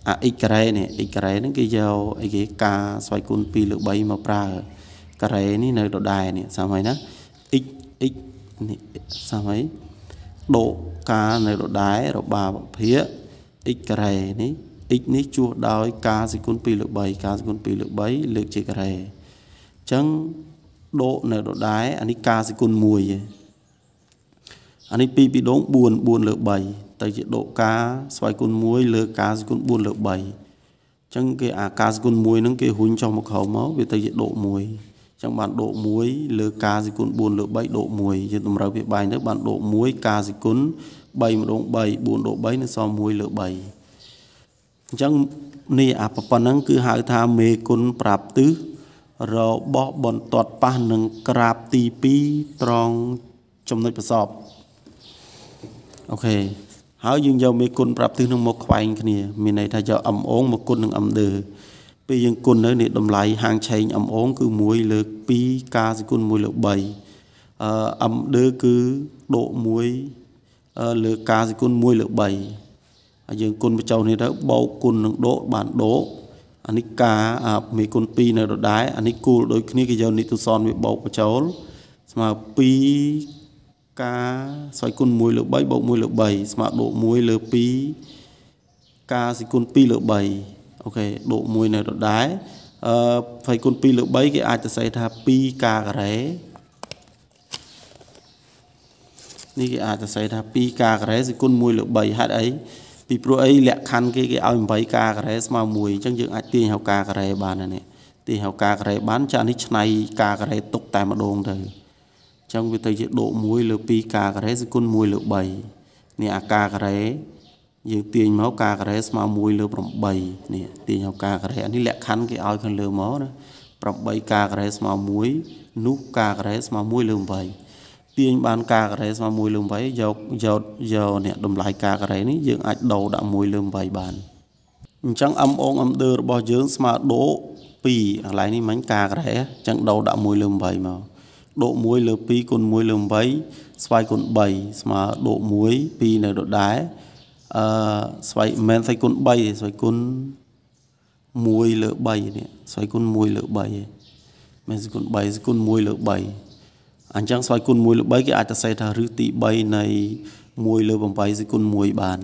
អា x ការ៉េនេះ x ការ៉េហ្នឹងគេយកអីគេការស្វ័យគុណ2លើ3មកប្រើការ៉េនេះនៅដដែលនេះសាមញ្ញណា x x នេះសាមញ្ញដកការនៅដដែលរបាវិភាគ x ការ៉េនេះ x នេះជួសដោយការសេគុណ2លើ3ការសេគុណ2លើ3លើកជាការ៉េអញ្ចឹងដកនៅដដែលអានេះការសេគុណ1ឯងអានេះ2ពីរដង4 4លើ3ទៅជាដកការស្វ័យគុណ1លើការសគុណ4លើ3អញ្ចឹងគេអាការសគុណ1ហ្នឹងគេរុញចុះមកក្រោមមកវាទៅជាដក1អញ្ចឹងបានដក1លើការសគុណ4លើ3ដក1យើងតម្រូវវាបែងទៅបានដក1ការសគុណ3ម្ដង3 4ដក3នឹងសម1លើ3អញ្ចឹងនេះអាប្រព័ន្ធហ្នឹងគឺហៅថាមេគុណប្រាប់ទិសរបស់បន្ទាត់ប៉ះនឹងក្រាបទី2ត្រង់ចំណុចប្រសពអូខេហើយយើងយកមេគុណប្រាប់ទិសនឹងមកខ្វែងគ្នាមានន័យថាយកអំអងមកគុណនឹងអំដឺពេលយើងគុណនៅនេះតម្លៃហាងឆេង អំអងគឺ1លើក2ការសិគុណ1លើក3អឺអំដឺគឺដក1លើការសិគុណ1លើក3ហើយយើងគុណបញ្ចុះនេះទៅបោកគុណនឹងដកបានដកអានេះការមេគុណ2នៅដដែលអានេះគូលដូចគ្នាគេយកនិទុសនវាបោកបញ្ចូលស្មើ2ការស្រោចគុណ1លើ3បូក1លើ3ស្មើបូក1លើ2ការសិគុណ2លើ3អូខេបូក1នៅដដែលអឺស្រោចគុណ2លើ3គេអាចទៅសេថា2ការការ៉េនេះគេអាចសរសេរថា2ការការ៉េសេគុណ1លើ3ហេតុអីពីព្រោះអីលក្ខខណ្ឌគេគេឲ្យ8ការការ៉េស្មើ1អញ្ចឹងយើងអាចទាញហៅការការ៉េបានណានេះទាញហៅការការ៉េបានចានេះឆ្នៃការការ៉េទុកតែម្ដងទៅចឹងវាទៅជាដក1លើ2ការ៉េសគុណ1លើ3នេះអាការ៉េយើងទាញមកការ៉េស្មើ1លើ8នេះទាញមកការ៉េអានេះលក្ខខណ្ឌគេឲ្យខាងលើមកណា8ការ៉េស្មើ1នោះការ៉េស្មើ1លើ8ទាញបានការ៉េស្មើ1លើ8យកយកយកនេះតម្លៃការ៉េនេះយើងអាចដូរដាក់1លើ8បានអញ្ចឹង m អង m ដឺរបស់យើងស្មើដូរ2កន្លែងនេះមិញការ៉េអញ្ចឹងដូរដាក់1លើ8មកដក1លើ2គុណ1លើ8ស្វ័យគុណ3ស្មើដក1 2នៅដដែលអឺស្វ័យមិនមែនស្វ័យគុណ3ទេស្វ័យគុណ1លើ3នេះស្វ័យគុណ1លើ3ឯងមែនស្វ័យគុណ3ស្វ័យគុណ1លើ3អញ្ចឹងស្វ័យគុណ1លើ3គេអាចទៅសេថាឬទី3នៃ1លើ8ស្វ័យគុណ1បាន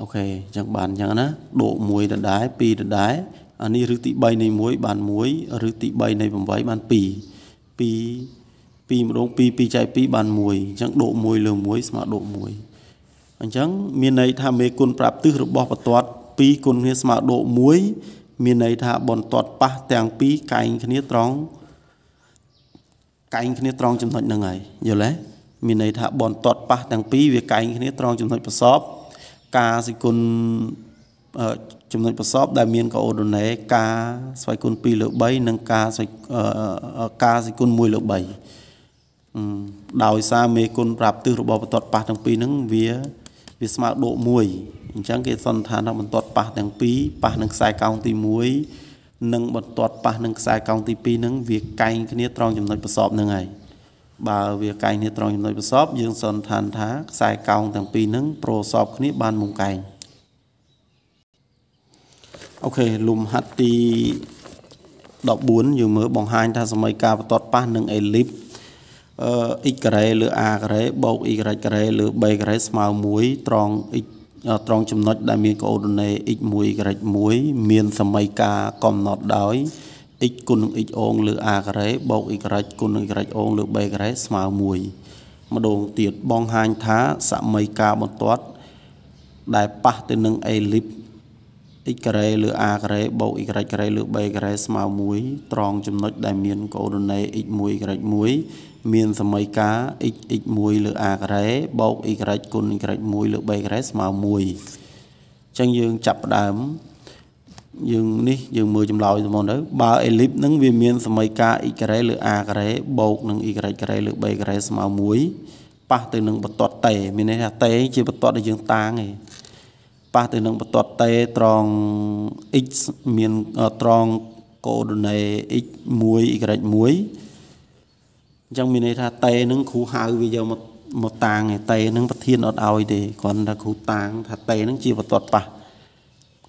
អូខេអញ្ចឹងបានអញ្ចឹងណាដក1ដដែល2ដដែលអានេះឬទី3នៃ1បាន1ឬទី3នៃ8បាន2 2 2ម្ដង2 2ចែក2បាន1អញ្ចឹងដក1លើ1ស្មើដក1អញ្ចឹង មានន័យថាមេគុណប្រាប់ទិសរបស់បន្ទាត់2គុណគ្នាស្មើដក1មានន័យថាបន្ទាត់ប៉ះទាំងពីរកែងគ្នាត្រង់កែងគ្នាត្រង់ចំណុចហ្នឹងហើយយល់ទេមានន័យថាបន្ទាត់ប៉ះទាំងពីរវាកែងគ្នាត្រង់ចំណុចប្រសពការសិគុណចំណុចប្រសពដែលមានកោដូណេការស្វ័យគុណ2លើ3និងការស្វ័យការស្វ័យគុណ1លើ3ដោយសារមេគុណប្រាប់ទិសរបស់បន្ទាត់ប៉ះទាំងពីរហ្នឹងវា វាស្មើដក1អញ្ចឹងគេ សន្និដ្ឋានថាបន្ទាត់ប៉ះទាំងពីរប៉ះនឹងខ្សែកោងទី1និងបន្ទាត់ប៉ះនឹងខ្សែកោងទី2ហ្នឹងវាកែងគ្នាត្រង់ចំណុចប្រសពហ្នឹងហើយបើ វាកែងគ្នាត្រង់ចំណុចប្រសពយើងសន្និដ្ឋានថាខ្សែកោងទាំងពីរហ្នឹងប្រសពគ្នាបានមួយកែងអូខេលំហាត់ទី14យើងមើលបង្ហាញថាសមីការបន្ទាត់ប៉ះនឹងអេលីបអឺ x ការ៉េលើ a ការ៉េបូក y ការ៉េលើ b ការ៉េស្មើ1ត្រង់ x ត្រង់ចំណុចដែលមានកូដូណេ x1 ការ៉េ1មាន សមីការកំណត់ដោយ x គុណនឹង x អងលើ a ការ៉េបូក y ការ៉េគុណនឹង y អងលើ b ការ៉េស្មើ1ម្ដងទៀតបង្ហាញថាសមីការបន្ទាត់ដែលប៉ះទៅនឹងអេលីប x ការ៉េលើ a ការ៉េបូក y ការ៉េលើ b ការ៉េស្មើ1ត្រង់ចំណុចដែលមាន កូអូឌីណេ x 1 y 1មានសមីការ x x 1លើ a ការ៉េបូក y គុណ y 1លើ b ការ៉េស្មើ1អញ្ចឹងយើងចាប់ផ្ដើមយើងនេះយើងមើលចម្លើយទៅមកទៅបើអេលីបហ្នឹងវាមាន សមីការ x ការ៉េលើ a ការ៉េបូកនឹង y ការ៉េលើ b ការ៉េស្មើ1ប៉ះទៅនឹងបន្ទាត់តេមានន័យថាតេជាបន្ទាត់ដែលយើងតាងឯងប៉ះទៅនឹងបន្ទាត់តេត្រង់ x មានត្រង់កូដណេ x 1 y 1អញ្ចឹងមានន័យថាតេនឹងគ្រូហៅវាយកមកមកតាងឯតេនឹងប្រធានអត់ឲ្យទេគ្រាន់តែគ្រូតាង ថាតេនឹងជាបន្ទាត់ប៉ះ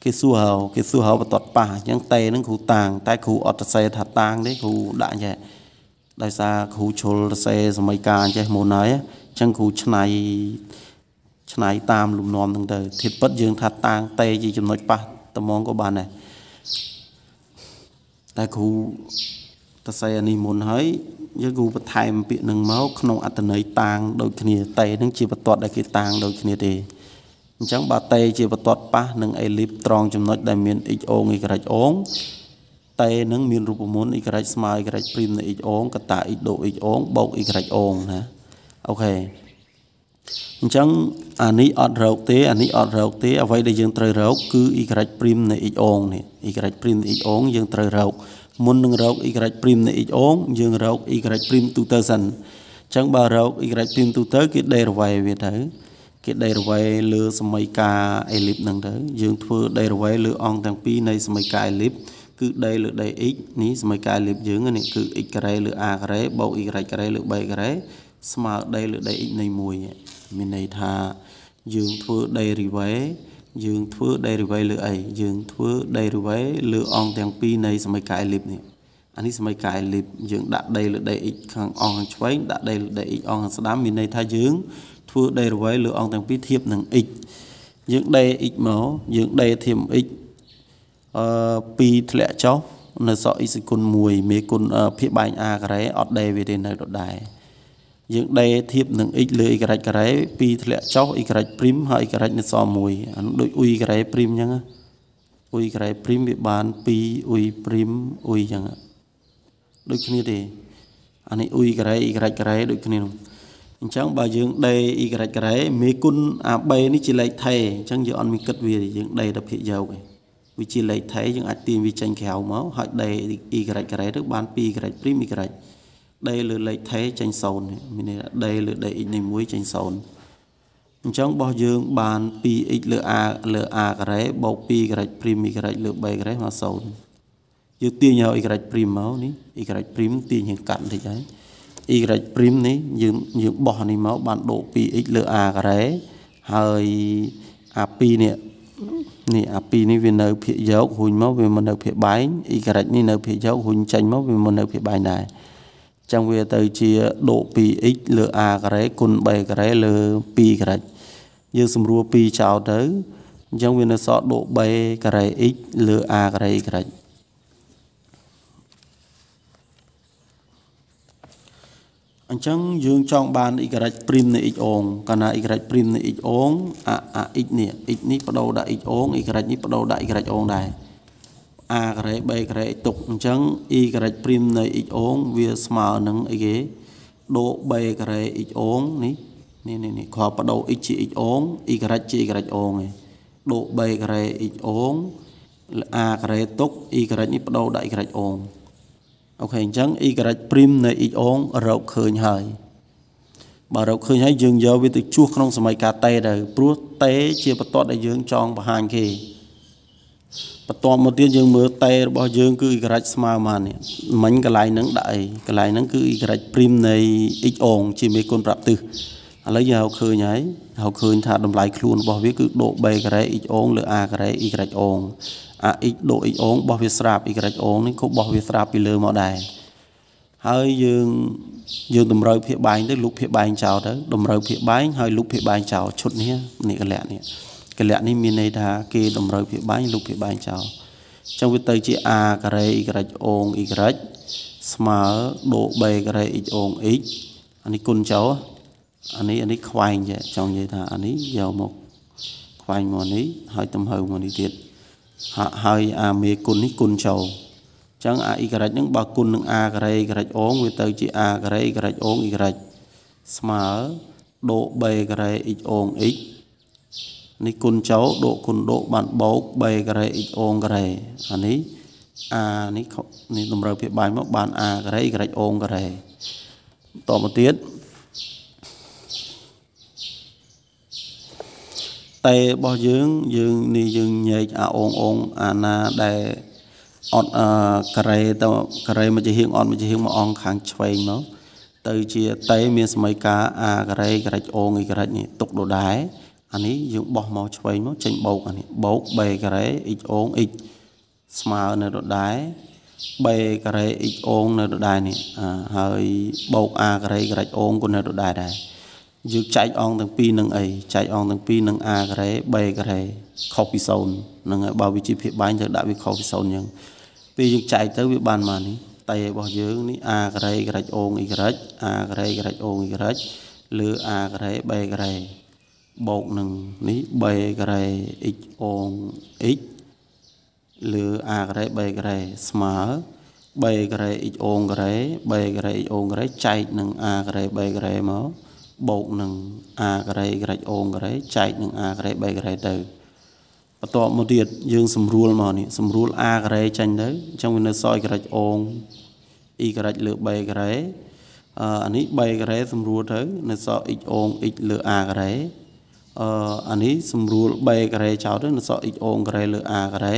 គេសួរហៅគេសួរហៅបន្ទាត់ប៉ះអញ្ចឹងតេនឹងគ្រូតាងតែគ្រូអត់សរសេរថាតាងទេគ្រូដាក់ចេះដោយសារគ្រូឈុលសរសេរសម័យកាលចេះមុនហើយអញ្ចឹងគ្រូឆ្នៃច្នៃតាមលំនាំហ្នឹងទៅធៀបពិតយើងថាតាងតេជាចំណុចប៉ះត្មងក៏បានដែរតែគ្រូតស័យអានេះមុនហើយយើងគ្រូបន្ថែមពាក្យនឹងមកក្នុងអត្តន័យតាង ដូចគ្នាតេហ្នឹងជាបន្ទាត់ដែលគេតាងដូចគ្នាទេអញ្ចឹងបើតេជាបន្ទាត់ប៉ះនឹងអេលីប ត្រង់ចំណុចដែលមាន x អូង y អូងតេនឹងមានរូបមន្ត y ស្មើ y' ព្រីមនៃ x អូងកតា x ដូ x អូងបូក y អូងណាអូខេអញ្ចឹងអានេះអត់រោគទេអានេះអត់រោគទេអ្វីដែលយើងត្រូវរោគគឺ y prim នៃ x អងនេះ y prim នៃ x អងយើងត្រូវរោគមុននឹងរោគ y prim នៃ x អងយើងរោគ y prim ទូទៅសិនអញ្ចឹងបើរោគ y prim ទូទៅគេដេរវ៉ៃវាទៅគេដេរវ៉ៃលើសមីការអេលីបហ្នឹងទៅយើងធ្វើដេរវ៉ៃលើអង្គទាំងពីរនៃសមីការអេលីបគឺដេលើដេ x នេះសមីការអេលីបយើងនេះគឺ x ការ៉េលើ a ការ៉េបូក y ការ៉េលើ b ការ៉េស្មើដេលើដេ x នៃ1ហ្នឹងមានន័យថាយើងធ្វើដីរីវេយើងធ្វើដីរីវេលើអីយើងធ្វើដីរីវេលើអង្គទាំងពីរនៃ សមីកាអេលីបនេះអានេះសមីកាអេលីបយើងដាក់ដីលើដី x ខាងអង្គខាងឆ្វេងដាក់ដីលើដី x អង្គខាងស្ដាំមានន័យថាយើង ធ្វើដីរីវេលើអង្គទាំងពីរធៀបនឹង x យើងដេ x មកយើងដេធៀប x អឺ2ធ្លាក់ចុះនៅសក់ x គុណ1មេគុណភាគបែង a ការ៉េអត់ដេវាទេនៅដដែលយើងដេធៀបនឹង x លើ y ការ៉េ2ធ្លាក់ចុះ y ព្រីមហើយ y នៅសល់1អានោះដូច y ការ៉េព្រីមអញ្ចឹង y ការ៉េព្រីមវាបាន2 y ព្រីម y អញ្ចឹងដូចគ្នាទេអានេះ y ការ៉េ y ការ៉េដូចគ្នានោះអញ្ចឹងបើយើងដេ y ការ៉េមេគុណ ab នេះជាលេខថេអញ្ចឹងយើងអត់មានគិតវាយើងដេតែភាគយកឯងវាជាលេខថេយើងអាចទាញវាចេញក្រៅមកហើយដេ y ការ៉េទៅបាន2 y ព្រីម y ការ៉េដេលើលេខថេចេញ0មានន័យថាដេលើដេ x នៃ1ចេញ0អញ្ចឹងរបស់យើងបាន 2x លើ a លើ a ការ៉េបូក2ការ៉េព្រីមការ៉េលើ3ការ៉េមក0យើងទាញយក y ព្រីមមកនេះ y ព្រីមទាញយើងកាត់បន្តិចហើយ y ព្រីមនេះយើងយើងបោះនេះមកបានដក 2x លើ a ការ៉េហើយ a2 នេះនេះអាពីនេះវានៅភាគយករុញមកវាមិននៅភាគបែងអ៊ីការ៉ិចនេះនៅភាគយករុញចេញមកវាមិននៅភាគបែងដែរចឹងវាទៅជាដក 2x លើ a ការ៉េគុណ b ការ៉េលើ2ការ៉េយើងសម្រួល2ចោលទៅអញ្ចឹងវានៅសល់ដក b ការ៉េ x លើ a ការ៉េ y អញ្ចឹងយើងចង់បាន y ព្រីមនៃ x អងកាលណា y ព្រីមនៃ x អងអា x នេះ x នេះបដូរដាក់ x អង y នេះបដូរដាក់ y អងដែរ a ការ៉េ b ការ៉េទុកអញ្ចឹង e ការ៉េព្រីមនៃ x អូងវាស្មើនឹងអីគេដូ b ការ៉េ x អូងនេះនេះនេះនេះគ្រាប់បដូ x ជា x អូង y ការ៉េជា y ការ៉េអូងឯងដូ b ការ៉េ x អូង a ការ៉េទុក y ការ៉េនេះបដូដាក់ y ការ៉េអូងអូខេអញ្ចឹង y ការ៉េព្រីមនៃ x អូងរកឃើញហើយបើរកឃើញហើយយើងយកវាទៅជួសក្នុង សម័យកាតេទៅព្រោះតេជាបន្ទាត់ដែលយើងចង់បង្ហាញគេបន្ទាប់មកទៀតយើងមើលតែរបស់យើងគឺអ៊ីក្រិចស្មើម៉ានេះមិញកន្លែងហ្នឹងដាក់អីកន្លែងហ្នឹងគឺអ៊ីក្រិចព្រីមនៃ x អងជាមេគុណប្រាប់ទិសឥឡូវយើងហៅឃើញហើយហៅឃើញថាតម្លៃខ្លួនរបស់វាគឺដូក b ការ៉េ x អងលើ a ការ៉េ y អង a x ដូក x អងរបស់វាស្រាប់ y អងនេះក៏របស់វាស្រាប់ពីលើមកដែរហើយយើងយើងតម្រូវភាកបែងទៅលុបភាកបែងចោលទៅតម្រូវភាកបែងហើយលុបភាកបែងចោលឈុតនេះនេះកលៈនេះកលៈនេះមានន័យថាគេតម្រូវភាបាញ់លុបភាបាញ់ចោលអញ្ចឹងវាទៅ ជា a ការ៉េ y អូង y ស្មើដូប b ការ៉េ x អូង x អានេះគុណចោលអានេះអានេះខ្វែងចេះចង់និយាយថាអានេះយកមកខ្វែងមកនេះ ហើយទំហើមកនេះទៀតហើយអាមេគុណនេះគុណចោលអញ្ចឹងអា y ហ្នឹងបើគុណនឹង a ការ៉េ y អូងវាទៅ ជា a ការ៉េ y អូង y ស្មើដូប b ការ៉េ x អូង x នេះគុណចោដកគុណដកបានបោក3ការ៉េ x អងការ៉េអានេះ a នេះនេះតម្រូវភាពបាយមកបាន a ការ៉េ y អងការ៉េបន្តមកទៀតតែរបស់យើង យើងនេះយើងញែកអាអងអង អាណាដែលអត់ការ៉េទៅការ៉េមកជាហៀងអត់មកជាហៀងមកអងខាងឆ្វេងមកទៅ ជាតេមានសមីការអាការ៉េការ៉េអងអីការ៉េនេះទុកដដែលអានេះយើងបោះមកឆ្វេងមកចេញបោកអានេះបោក b ការ៉េ x អូង x ស្មើនៅដដែល b ការ៉េ x អូងនៅដដែលនេះ ហើយបោក a ការ៉េការ៉េអូងក៏នៅដដែលដែរយើងចែកអង្គទាំងពីរនឹងអីចែកអង្គទាំងពីរនឹង a ការ៉េ b ការ៉េខុសពី0នឹងហើយបើវាជាភាគបែងត្រូវដាក់វាខុសពី0អញ្ចឹងពេលយើងចែកទៅវាបានមកនេះតៃរបស់យើងនេះ a ការ៉េការ៉េអូង y a ការ៉េការ៉េអូង y លើ a ការ៉េ b ការ៉េបូកនឹងនេះ3ការ៉េ x អង x លើអាការ៉េ3ការ៉េស្មើ3ការ៉េ x អងការ៉េ3ការ៉េ x អងការ៉េចែកនឹងអាការ៉េ3ការ៉េមកបូកនឹងអាការ៉េ y អងការ៉េចែកនឹងអាការ៉េ3ការ៉េទៅបន្ទាប់មកទៀតយើងសម្រួលមកនេះសម្រួលអាការ៉េចាញ់ទៅអញ្ចឹងវានៅសយការ៉េអង y លើ3ការ៉េអានេះ3ការ៉េសម្រួលទៅនៅសល់ x អង x លើ a ការ៉េអឺអានេះសម្រួល b ការ៉េចោលទៅនៅសក់ x អូការ៉េលើ a ការ៉េ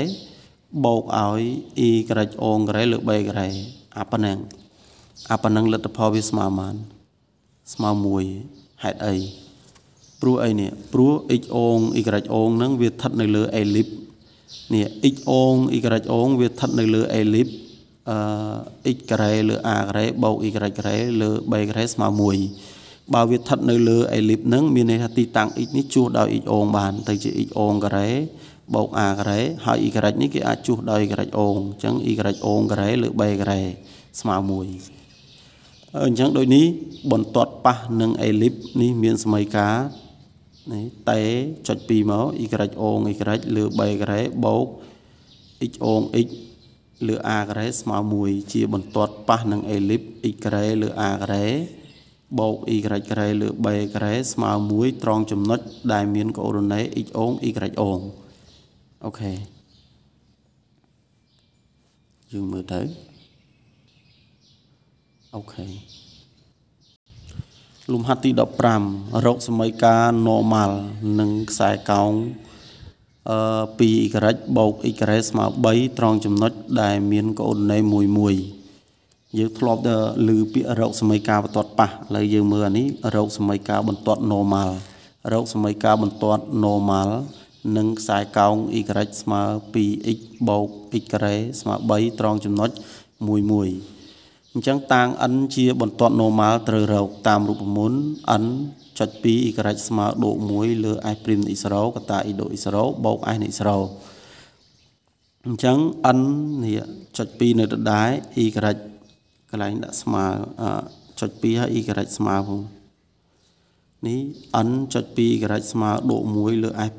បូកឲ្យ e ការ៉េអូការ៉េលើ b ការ៉េអាប៉ុណ្ណឹងអាប៉ុណ្ណឹងលទ្ធផលវាស្មើបានស្មើ1ហេតុអីព្រោះអីនេះព្រោះ x អូង y អូងហ្នឹង វាស្ថិតនៅ លើ ellipse នេះ x អូង y អូងវាស្ថិតនៅលើ ellipse អឺ x ការ៉េលើ a ការ៉េបូក y ការ៉េលើ b ការ៉េស្មើ1បើវាស្ថិតនៅលើអេលីបហ្នឹងមានន័យថាទីតាំង x នេះជួសដោយ x អងបានទៅជា x អងការ៉េបូក a ការ៉េហើយ y នេះគេអាចជួសដោយ y អងអញ្ចឹង y អងការ៉េលើ b ការ៉េស្មើ1អញ្ចឹងដូចនេះបន្ទាត់ប៉ះនឹងអេលីបនេះមានសមីការនេះតេចុច2មក y អង y លើ b ការ៉េបូក x អង x លើ a ការ៉េស្មើ1ជា បន្ទាត់ប៉ះនឹងអេលីប x ការ៉េលើ a ការ៉េបូក y ក្រែលើ b ក្រែស្មើ1ត្រង់ចំណុចដែលមាន កូរ៉ូណេ x អូម y អូមអូខេយើងមើលទៅអូខេលំហាត់ទី15រោគសមីការ normal និងខ្សែកោងអឺ 2y បូក y ស្មើ3ត្រង់ចំណុចដែលមានកូរ៉ូណេ11យើងធ្លាប់តែឮពាក្យរោគសមីការបន្ទាត់ប៉ះឥឡូវយើងមើលអានេះរោគសមីការបន្ទាត់ normal រោគសមីការបន្ទាត់ normal និងខ្សែកោង y ស្មើ 2x បូក x ការ៉េស្មើ3ត្រង់ចំណុច11អញ្ចឹងតាង n ជាបន្ទាត់ normal ត្រូវរកតាមរូបមន្ត n ចុច2អ៊ីក្រិចស្មើដក1លើ s ព្រីមនៃ0កតាអ៊ីដូអ៊ី0បូក s នៃ0អញ្ចឹង n នេះចុច2នៅដដែលអ៊ីក្រិចកន្លែងដាក់ស្មើចុច2ហើយ y ស្មើផងនេះ n ចុច2 y ស្មើដក1លើ s'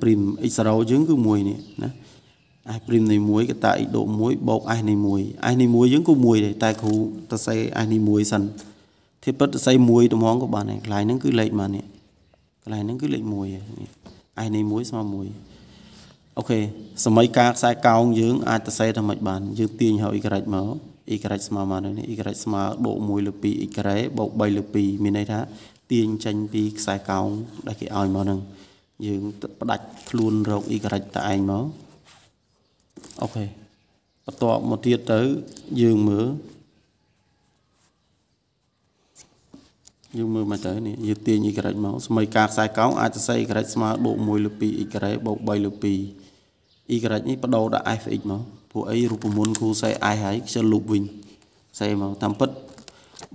x 0យើងគឺ1នេះណា s' នៃ1កតា x ដក1បូក s នៃ1 s នៃ1យើងគឺ1ដែរតែគ្រូទៅសេ s នៃ1សិនធាតុពិតទៅសេ1តម្ងក៏បានដែរកន្លែងហ្នឹងគឺលេខបាននេះកន្លែងហ្នឹងគឺលេខ1ហើយ s នៃ1ស្មើ1អូខេសម័យការខ្សែកោងយើង អាចទៅសេថាម៉េចបានយើងទាញហៅអ៊ីក្រិចមកអ៊ីក្រិចស្មើមកនឹងនេះអ៊ីក្រិចស្មើបូក1លើ2អ៊ីក្រេបូក3លើ2មានន័យថា ទាញចេញពីខ្សែកោងដែលគេឲ្យមកនឹងយើងផ្ដាច់ខ្លួនរកអ៊ីក្រិចតឯងមកអូខេបន្ទាប់មកទៀតទៅយើងមើលយើងមើលមកទៅនេះយើងទាញអ៊ីក្រិចមកសម័យការខ្សែកោងអាចសរសេរអ៊ីក្រិចស្មើបូក1លើ2អ៊ីក្រេបូក3លើ2អ៊ីក្រិចនេះបដូរដាក់ fx មកពួកអីរូបមន្តគូសែអាយហើយខ្ជិលលូបវិញសែមកតាមពិត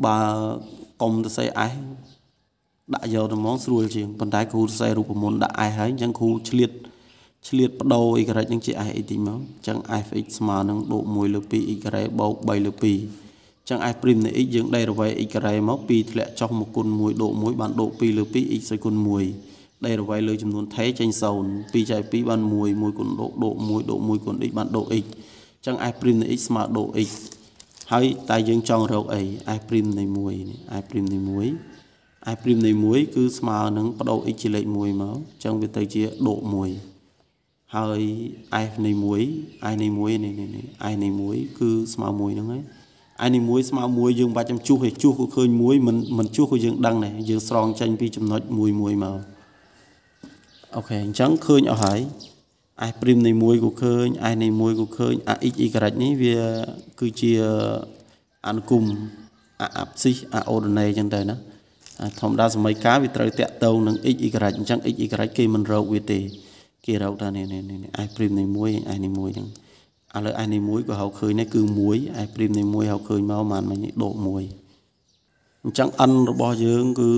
បើកុំទៅសែអាយដាក់យកតែហ្មងស្រួលជាងប៉ុន្តែគ្រូសែរូបមន្តដាក់អាយហើយអញ្ចឹងគ្រូឆ្លៀតឆ្លៀតបដូរ y នឹងជា f អីទីមកអញ្ចឹង fx ស្មើនឹងដក1លើ 2y បូក3លើ2អញ្ចឹង f' នៃ x យើងដេរវ៉ៃ y មក2ធ្លាក់ចុះមកគុណ1ដក1បានដក2លើ 2x គុណ1ដេរវៃលើចំនួនថេចេញ0 2ចែក2បាន1 1គុណដកដក1ដក1គុណ x បានដក x អញ្ចឹង f ព្រីមនៃ x ស្មើដក x ហើយតែយើងចង់រកអី f ព្រីមនៃ1នេះ f ព្រីមនៃ1 f ព្រីមនៃ1គឺស្មើនឹងបដូរ x ជាលេខ1មកអញ្ចឹងវាទៅជាដក1ហើយ f នៃ1 i នៃ1នេះនេះ i នៃ1គឺស្មើ1ហ្នឹងហើយអានេះមួយស្មើមួយយើងបាច់ចាំជួសឯជួសក៏ឃើញមួយមិនមិនជួសក៏យើងដឹងដែរយើងស្រង់ចេញពីចំណុចមួយមួយមកអូខេអញ្ចឹងឃើញអស់ហើយ s ព្រីមនៃមួយក៏ឃើញ s នៃមួយក៏ឃើញ ax y នេះវាគឺជាអនុគមអាអាប់ស៊ីសអាអូដណេអញ្ចឹងទៅណាធម្មតាសម័យកាលវាត្រូវតាក់ទងនឹង x y អញ្ចឹង x y គេមិនរកវាទេគេរកតែនេះនេះនេះ s ព្រីមនៃមួយ s នៃមួយហ្នឹងឥឡូវ s នៃមួយក៏ហៅឃើញដែរគឺ1 s ព្រីមនៃមួយហៅឃើញមកមិនមិនដក1អញ្ចឹង n របស់យើង គឺ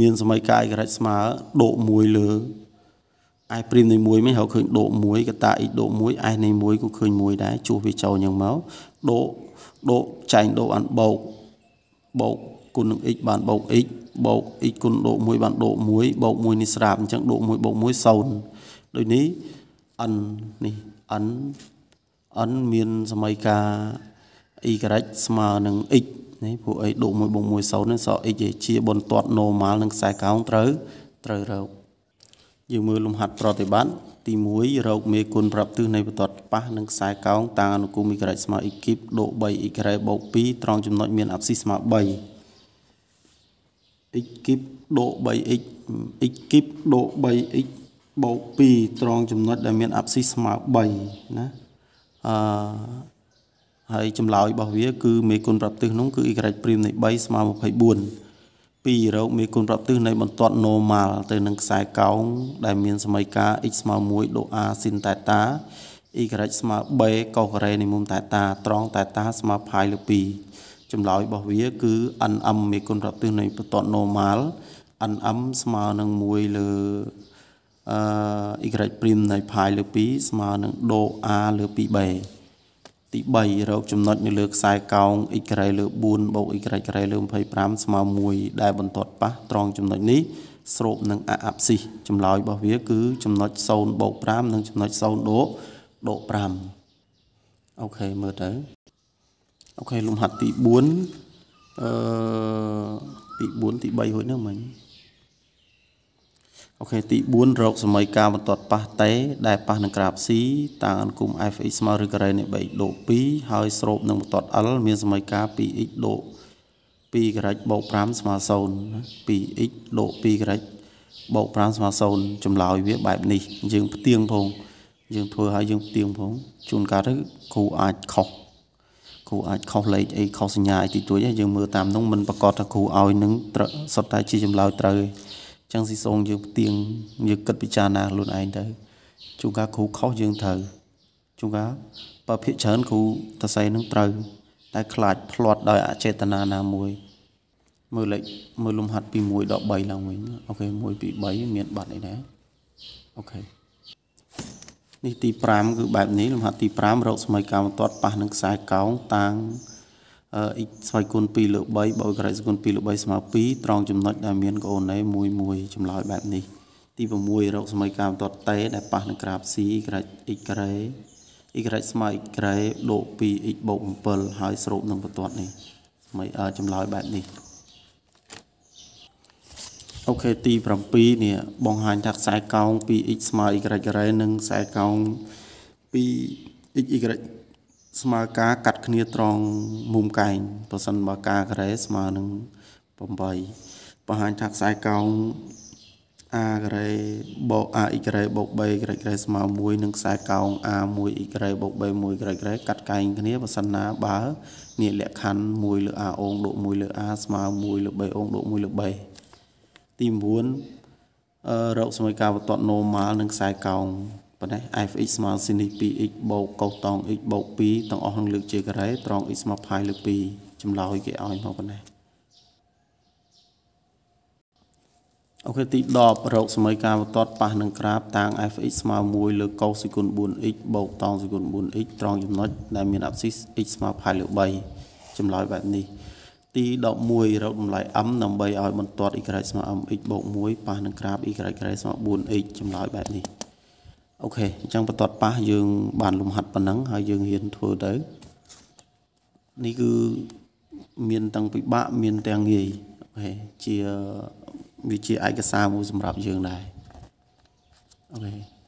មានសម័យកាល y ស្មើដក1លើឯព្រីមនៃមួយមិញរកឃើញដកមួយកតាអ៊ីដកមួយឯនៃមួយក៏ឃើញមួយដែរជួសវាចូលយ៉ាងមកដកដកចែងដកអានបោកបោកគុណនឹង x បានបោក x បោក x គុណដក1បានដក1បោក1នេះស្រាប់អញ្ចឹងដក1បោក1 0ដូចនេះ n នេះ n n មានសម័យកា y ស្មើនឹង x នេះពួក a ដក1បូក1 0នឹងស x ជា បន្ទាត់ normal នឹងខ្សែកោងត្រូវត្រូវរកយើងមើលលំហាត់ប្រតិបត្តិទី1រោគមេគុណប្រាប់ទិសនៃបន្ទាត់ប៉ះនិងខ្សែកោងតាំងអនុគមអ៊ីក្រែកស្មើអ៊ីគីបដូ3អ៊ីក្រែកបូក2ត្រង់ចំណុចមានអាប់ស៊ីស្មើ3អ៊ីគីបដូ 3x អ៊ីគីបដូ 3x បូក2ត្រង់ចំណុចដែលមានអាប់ស៊ីស្មើ3ណាអឺហើយចម្លើយរបស់វាគឺមេគុណប្រាប់ទិសនោះគឺអ៊ីក្រែកព្រីមនៃ3ស្មើ24ពីរោគមេគុណរាប់ទិសនៃ បន្ទាត់ normal ទៅនឹងខ្សែកោងដែលមានសមីការ x ស្មើ1ដូ r sin តេតា y ស្មើ b កុសការ៉េនៃមុំតេតាត្រង់តេតាស្មើ pi លើ2ចម្លើយរបស់វាគឺ nm មេគុណរាប់ទិសនៃបន្ទាត់ normal nm ស្មើនឹង1លើអឺ y ព្រីមនៃ pi លើ2ស្មើនឹងដូ r លើ 2b ទី3រកចំណុចនៅលើខ្សែកោង x ក្រៃលើ4បូក y ក្រៃលើ25ស្មើ1ដែលបន្ទាត់ប៉ះត្រង់ចំណុចនេះស្រូបនឹងអាអាប់ស៊ីចម្លើយរបស់វាគឺចំណុច0បូក5និងចំណុច0ដកដក5អូខេមើលទៅអូខេលំហាត់ទី4អឺទី4ទី3រួចហ្នឹងមិញអូខេទី4រោគសម័យកាលបន្ទាត់ប៉ះតេដែលប៉ះនឹងក្រាប C តាំងអនុគម fx ស្មើឬការ៉េនៃ3ដូ2ហើយស្រូបនឹងបន្ទាត់ L មានសម័យកាល 2x ដូ2ការ៉េបូក5ស្មើ0 2x ដូ2ការ៉េបូក5ស្មើ0ចម្លើយវាបែបនេះយើងផ្ទៀងផងយើងធ្វើឲ្យយើងផ្ទៀងផងជួនកាលទៅគ្រូអាចខុសគ្រូអាចខុសលេខអីខុសសញ្ញាអីតិចតួចយើងមើលតាមនោះមិនប្រកាសថាគ្រូឲ្យនឹងសុទ្ធតែជាចម្លើយត្រូវទេចឹងស៊ីសងយើងផ្ទៀងយើងគិតពិចារណាខ្លួនឯងទៅជួនកាលគ្រូខុសយើងត្រូវជួនកាលបើភាកច្រើនគ្រូតស័យនឹងត្រូវតែខ្លាចផ្លាត់ដោយអចេតនាណាមួយមើលលេខមើលលំហាត់ពី1ដល់3ឡើងវិញអូខេ1 2 3មានបាត់អីដែរអូខេនេះទី5គឺបែបនេះលំហាត់ទី5រោគស្មៃកម្មតតប៉ះនឹងខ្សែកោងតាង x ស្វ័យគុណ2លើ3បើករែកស្វ័យគុណ2លើ3ស្មើ2ត្រង់ចំណុចដែលមាន កូនេ1 1ចម្លើយបែបនេះទី6រកសមីការបន្ទាត់តេដែលប៉ះនឹងក្រាប c ក្រែក x ក្រែក y ក្រែកស្មើ x ក្រែកដក 2x បូក7ហើយស្រូបនឹងបន្ទាត់នេះស្មីចម្លើយបែបនេះអូខេទី7នេះបង្ហាញថាខ្សែកោង 2x ស្មើ y ក្រែកនិងខ្សែកោង 2x y ស្មើការកាត់គ្នាត្រង់មុំកែងប្រសិនបើការការ៉េស្មើនឹង8បង្ហាញថាខ្សែកោង a ការ៉េបូក a អ៊ីការ៉េបូក3ការ៉េការ៉េស្មើ1និងខ្សែកោង a 1អ៊ីការ៉េបូក3 1ការ៉េការ៉េកាត់កែងគ្នាប្រសិនណាបើមានលក្ខខណ្ឌ1លើ a អូងដក1លើ a ស្មើ1លើ3អូងដក1លើ3ទី9រកសមីការបន្ទាត់ normal និងខ្សែកោងប៉ុន្តែ f x ស្មើសនេះ 2x បូកកុសតង់ x បូក2ទាំងអស់នឹងលើកជាការ៉េត្រង់ x ស្មើផាយលើក2ចម្លើយគេឲ្យមកប៉ុណ្ណេះអូខេទី10រកសមីការបន្ទាត់ប៉ះនឹងក្រាបតាង f x ស្មើ1លើកុសសេគុណ 4x បូកតង់សេគុណ 4x ត្រង់ចំណុចដែលមាន abscis x ស្មើផាយលើក3ចម្លើយបែបនេះ ទី11រកតម្លៃ m ដើម្បីឲ្យបន្ទាត់ y ស្មើ mx បូក1ប៉ះនឹងក្រាប y ស្មើ 4x ចម្លើយបែបនេះអូខេអញ្ចឹងបន្ទាត់ប៉ះយើងបានលំហាត់ប៉ុណ្ណឹងហើយយើងហ៊ានធ្វើទៅនេះគឺមានទាំងពិបាកមានទាំងងាយអូខេជាវាជាឯកសារមួយសម្រាប់យើងដែរអូខេ